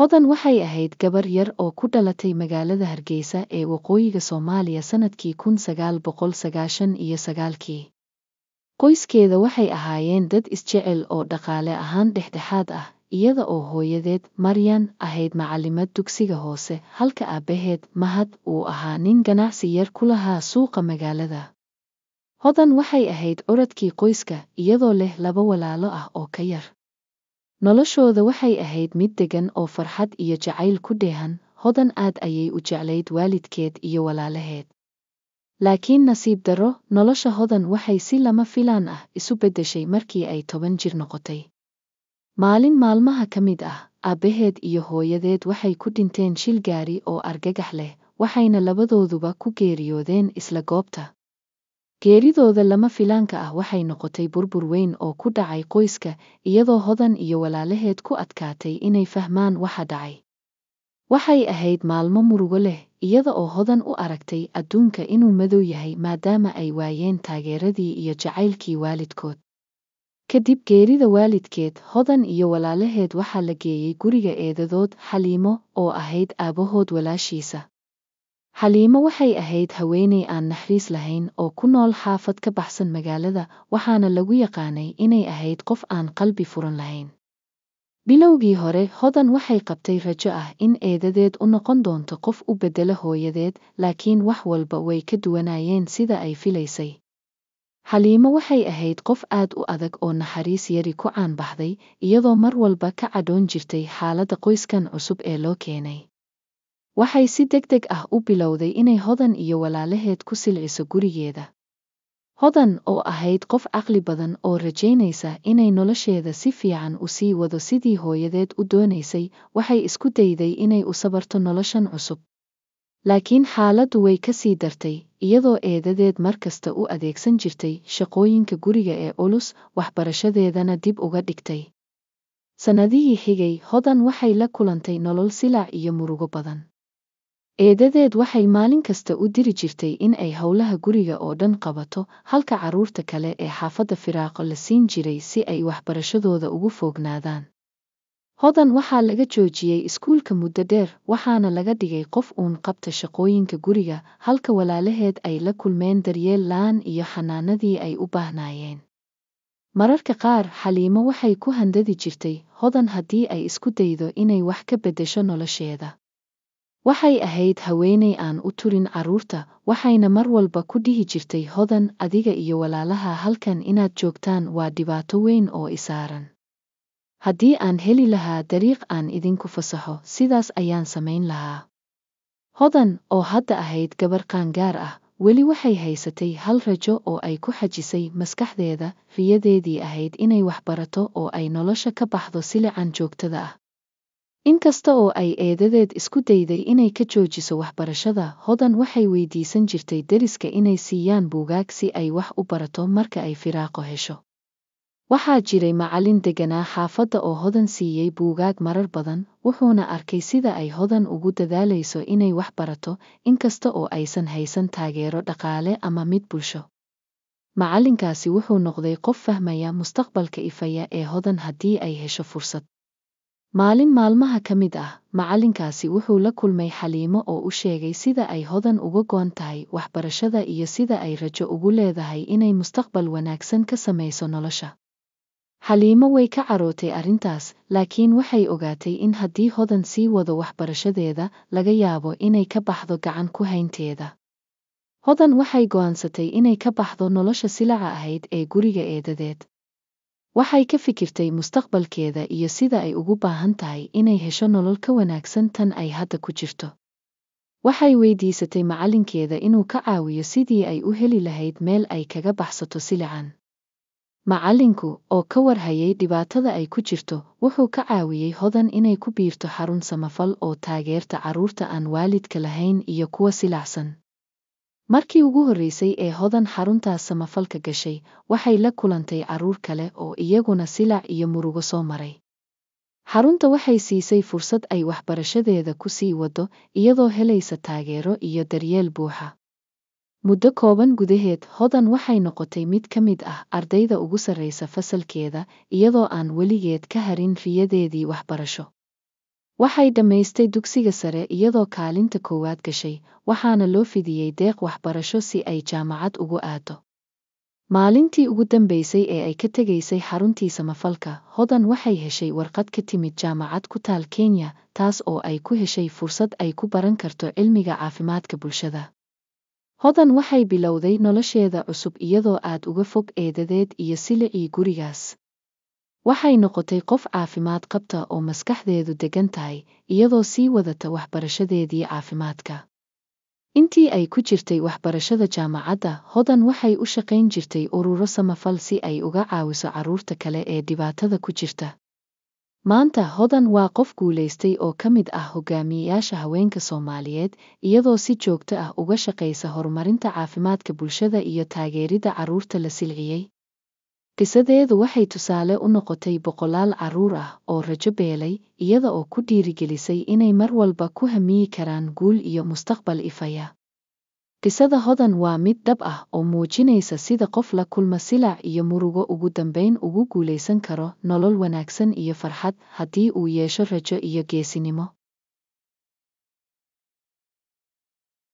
hodan waxay ahayd gabar yar oo ku dhalatay magaalada hargeysa ee waqooyiga soomaaliya sannadkii kun sagaal boqol sagaashan iyo sagaalkii qoyskeeda waxay ahaayeen dad isjecel oo dhaqaale ahaan dhexdhexaad ah iyada oo hooyadeed maryan ahayd macallimad dugsiga hoose halka aabbaheed mahad uu ahaa nin ganacsi yar ku lahaa suuqa magaalada hodan waxay ahayd oradkii qoyska iyadoo leh laba walaalo ah oo ka yar noloshooda waxay ahayd mid degan oo farxad iyo jacayl ku dheehan hodan aad ayay u jeclayd waalidkeed iyo walaalaheed laakiin nasiib darro nolosha hodan waxay si lama filaan ah isu beddeshay markii ay toban jir noqotay maalin maalmaha ka mid ah aabbaheed iyo hooyadeed waxay ku dhinteen shil gaari oo argagax leh waxayna labadooduba ku geeriyoodeen isla goobta geeridooda lama filaanka ah waxay noqotay burbur weyn oo ku dhacay qoyska iyadoo hodan iyo walaalaheed ku adkaatay inay fahmaan waxa dhacay waxay ahayd maalmo murugo leh iyada oo hodan u aragtay adduunka inuu madow yahay maadaama ay waayeen taageeradii iyo jacaylkii waalidkood kadib geerida waalidkeed hodan iyo walaalaheed waxaa la geeyey guriga eedadood xaliimo oo ahayd aabahood walaashiisa xaliimo waxay ahayd haweenay aan naxariis lahayn oo ku nool xaafad ka baxsan magaalada waxaana lagu yaqaanay inay ahayd qof aan qalbi furan lahayn bilowgii hore hodan waxay qabtay rajo ah in eedadeed u noqon doonto qof u beddela hooyadeed laakiin wax walba way ka duwanaayeen sida ay filaysay xaliimo waxay ahayd qof aad u adag oo naxariis yari ku caan baxday iyadoo mar walba ka cadhoon jirtay xaaladda qoyskan cusub ee loo keenay waxay si degdeg ah u bilowday inay hodan iyo walaalaheed ku silciso gurigeeda hodan oo ahayd qof caqli badan oo rajaynaysa inay nolosheeda si fiican u sii wado sidii hooyadeed u doonaysay waxay isku dayday inay u sabarto noloshan cusub laakiin xaaladdu way ka sii dartay iyadoo eedadeed mar kasta u adeegsan jirtay shaqooyinka guriga ee culus waxbarashadeedana dib uga dhigtay sannadihii xigay hodan waxay la kulantay nolol silac iyo murugo badan eedadeed waxay maalin kasta u diri jirtay in ay howlaha guriga oo dhan qabato halka carruurta kale ee xaafadda firaaqo la siin jiray si ay waxbarashadooda ugu foognaadaan hodan waxaa laga joojiyey iskuulka muddo dheer waxaana laga dhigay qof uun qabta shaqooyinka guriga halka walaalaheed ay la kulmeen daryeel laan iyo xanaanadii ay u baahnaayeen mararka qaar xaliimo waxay ku handadi jirtay hodan haddii ay isku daydo inay wax ka beddesho nolosheeda waxay ahayd haweenay aan u turin carruurta waxayna mar walba ku dhihi jirtay hodan adiga iyo walaalaha halkan inaad joogtaan waa dhibaato weyn oo isaaran haddii aan heli lahaa dariiq aan idinku fasaxo sidaas ayaan samayn lahaa hodan oo hadda ahayd gabar qaangaar ah weli waxay haysatay hal rajo oo ay ku xajisay maskaxdeeda riyadeedii ahayd inay waxbarato oo ay nolosha ka baxdo silican joogtada ah inkasta oo ay eedadeed isku dayday inay ka joojiso waxbarashada hodan waxay weydiisan jirtay deriska inay siiyaan buugaag si ay wax u barato marka ay firaaqo hesho waxaa jiray macallin deganaa xaafadda oo hodan siiyey buugaag marar badan wuxuuna arkay sida ay hodan ugu dadaalayso inay wax barato inkasta oo aysan haysan taageero dhaqaale ama mid bulsho macallinkaasi wuxuu noqday qof fahmaya mustaqbalka ifaya ee hodan haddii ay hesho fursad maalin maalmaha ka mid ah macallinkaasi wuxuu la kulmay xaliimo oo u sheegay sida ay hodan uga goan tahay waxbarashada iyo sida ay rajo ugu leedahay inay mustaqbal wanaagsan ka samayso nolosha xaliimo way ka carootay arrintaas laakiin waxay ogaatay in haddii hodan sii wado waxbarashadeeda laga yaabo inay ka baxdo gacan ku haynteeda hodan waxay go'aansatay inay ka baxdo nolosha silaca ahayd ee guriga eedadeed waxay ka fikirtay mustaqbalkeeda iyo sida ay ugu baahan tahay inay hesho nolol ka wanaagsan tan ay hadda ku jirto waxay weydiisatay macallinkeeda inuu ka caawiyo sidii ay u heli lahayd meel ay kaga baxsato silican macallinku oo ka warhayay dhibaatada ay ku jirto wuxuu ka caawiyey hodan inay ku biirto xarun samafal oo taageerta carruurta aan waalidka lahayn iyo kuwa silacsan markii ugu horraysay ee hodan xaruntaas samafalka gashay waxay la kulantay carruur kale oo iyaguna silac iyo murugo soo maray xarunta waxay siisay fursad ay waxbarashadeeda ku sii waddo iyadoo helaysa taageero iyo daryeel buuxa muddo kooban gudaheed hodan waxay noqotay mid ka mid ah ardayda ugu sarraysa fasalkeeda iyadoo aan weligeed ka harin riyadeedii waxbarasho waxay dhammaystay dugsiga sare iyadoo kaalinta koowaad gashay waxaana loo fidiyey deeq waxbarasho si ay jaamacad ugu aado maalintii ugu dambaysay ee ay ka tegaysay xaruntii samafalka hodan waxay heshay warqad ka timid jaamacad ku taal kenya taas oo ay ku heshay fursad ay ku baran karto cilmiga caafimaadka bulshada hodan waxay bilowday nolosheeda cusub iyadoo aad uga fog eedadeed iyo silicii gurigaas waxay noqotay qof caafimaad qabta oo maskaxdeedu deggan tahay iyadoo sii wadata waxbarashadeedii caafimaadka intii ay ku jirtay waxbarashada jaamacadda hodan waxay u shaqayn jirtay ururo samafal si ay uga caawiso carruurta kale ee dhibaatada ku jirta maanta hodan waa qof guulaystay oo ka mid ah hogaamiyeyaasha haweenka soomaaliyeed iyadoo si joogto ah uga shaqaysa horumarinta caafimaadka bulshada iyo taageeridda carruurta la silciyey qisadeedu waxay tusaale u noqotay boqolaal carruur ah oo rajo beelay iyada oo ku dhiirigelisay inay mar walba ku hamiyi karaan guul iyo mustaqbal ifaya qisada hodan waa mid dab ah oo muujinaysa sida qof la kulma silac iyo murugo ugu dambayn ugu guulaysan karo nolol wanaagsan iyo farxad haddii uu yeesho rajo iyo geesinimo